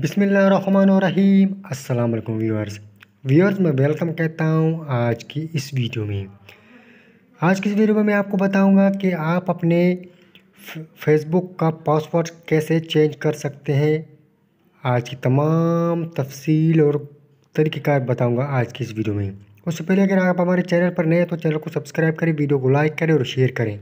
बिसमीम अस्सलाम वालेकुम व्यूअर्स व्यूअर्स मैं वेलकम कहता हूँ आज की इस वीडियो में आज की इस वीडियो में मैं आपको बताऊँगा कि आप अपने फेसबुक का पासवर्ड कैसे चेंज कर सकते हैं आज की तमाम तफसील और तरीक़ेकार बताऊँगा आज की इस वीडियो में उससे पहले अगर आप हमारे चैनल पर नए हैं तो चैनल को सब्सक्राइब करें वीडियो को लाइक करें और शेयर करें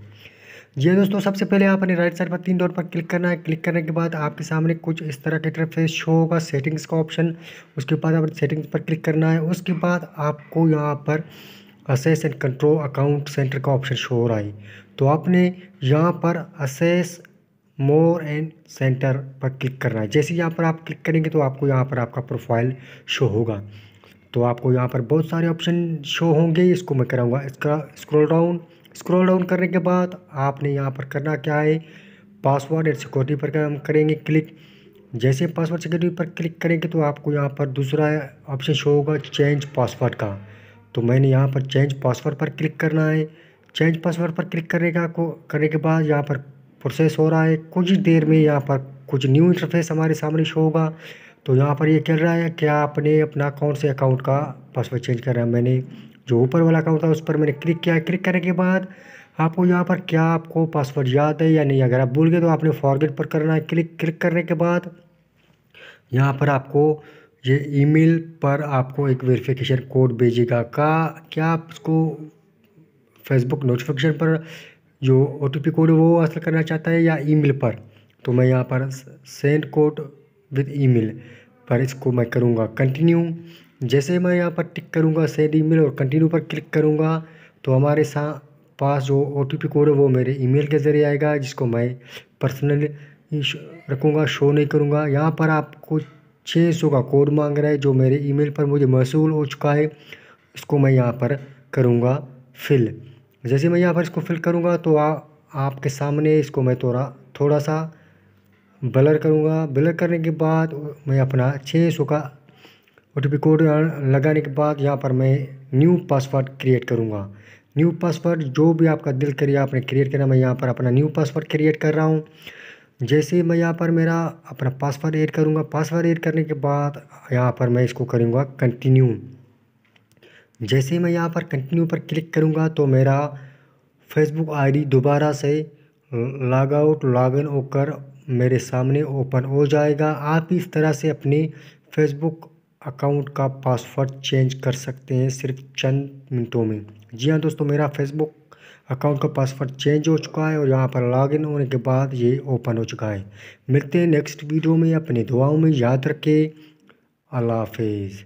ये हाँ दोस्तों सबसे पहले आपने राइट साइड पर तीन डॉट पर क्लिक करना है क्लिक करने के बाद आपके सामने कुछ इस तरह का तरफ से शो होगा सेटिंग्स का ऑप्शन उसके बाद आप सेटिंग्स पर क्लिक करना है उसके बाद आपको यहाँ पर access and control account center का ऑप्शन शो हो रहा है तो आपने यहाँ पर असेस मोर एंड सेंटर पर क्लिक करना है जैसे यहाँ पर आप क्लिक करेंगे तो आपको यहाँ पर आपका प्रोफाइल शो होगा तो आपको यहाँ पर बहुत सारे ऑप्शन शो होंगे इसको मैं कराऊँगा इसका स्क्रॉल डाउन स्क्रॉल डाउन करने के बाद आपने यहाँ पर करना क्या है पासवर्ड एंड सिक्योरिटी पर हम करेंगे क्लिक जैसे पासवर्ड सिक्योरिटी पर क्लिक करेंगे तो आपको यहाँ पर दूसरा ऑप्शन शो होगा चेंज पासवर्ड का तो मैंने यहाँ पर चेंज पासवर्ड पर क्लिक करना है चेंज पासवर्ड पर क्लिक करने का को करने के बाद यहाँ पर प्रोसेस हो रहा है कुछ देर में यहाँ पर कुछ न्यू इंटरफेस हमारे सामने शो होगा तो यहाँ पर ये यह कह रहा है कि आपने अपना कौन से अकाउंट का पासवर्ड चेंज कर रहा है मैंने जो ऊपर वाला अकाउंट था उस पर मैंने क्लिक किया क्लिक करने के बाद आपको यहाँ पर क्या आपको पासवर्ड याद है या नहीं अगर आप भूल गए तो आपने फॉरगेट पर करना है क्लिक क्लिक करने के बाद यहाँ पर आपको ये ईमेल पर आपको एक वेरिफिकेशन कोड भेजेगा का क्या आप उसको फेसबुक नोटिफिकेशन पर जो ओ टी पी कोड वो हासिल करना चाहता है या ईमेल पर तो मैं यहाँ पर सेंड कोड विद ईमेल पर इसको मैं करूँगा कंटिन्यू जैसे मैं यहाँ पर टिक करूँगा सेंड ईमेल और कंटिन्यू पर क्लिक करूँगा तो हमारे सा पास जो ओ टी पी कोड है वो मेरे ईमेल के ज़रिए आएगा जिसको मैं पर्सनली रखूँगा शो नहीं करूँगा यहाँ पर आपको छः सौ का कोड मांग रहा है जो मेरे ईमेल पर मुझे मशूल हो चुका है इसको मैं यहाँ पर करूँगा फिल जैसे मैं यहाँ पर इसको फिल करूँगा तो आ, आपके सामने इसको मैं थोड़ा थोड़ा सा ब्लर करूँगा ब्लर करने के बाद मैं अपना छः सौ का ओ कोड लगाने के बाद यहाँ पर मैं न्यू पासवर्ड क्रिएट करूँगा न्यू पासवर्ड जो भी आपका दिल करिए आपने क्रिएट करना मैं यहाँ पर अपना न्यू पासवर्ड क्रिएट कर रहा हूँ जैसे मैं यहाँ पर मेरा अपना पासवर्ड ऐड करूँगा पासवर्ड ऐड करने के बाद यहाँ पर मैं इसको करूँगा कंटिन्यू जैसे मैं यहाँ पर कंटिन्यू पर क्लिक करूँगा तो मेरा फेसबुक आईडी दोबारा से लॉग आउट लॉग इन होकर मेरे सामने ओपन हो जाएगा आप इस तरह से अपनी फेसबुक अकाउंट का पासवर्ड चेंज कर सकते हैं सिर्फ चंद मिनटों में जी हाँ दोस्तों मेरा फेसबुक अकाउंट का पासवर्ड चेंज हो चुका है और यहाँ पर लॉगिन होने के बाद ये ओपन हो चुका है मिलते हैं नेक्स्ट वीडियो में अपनी दुआओं में याद रखें अल्लाह हाफिज़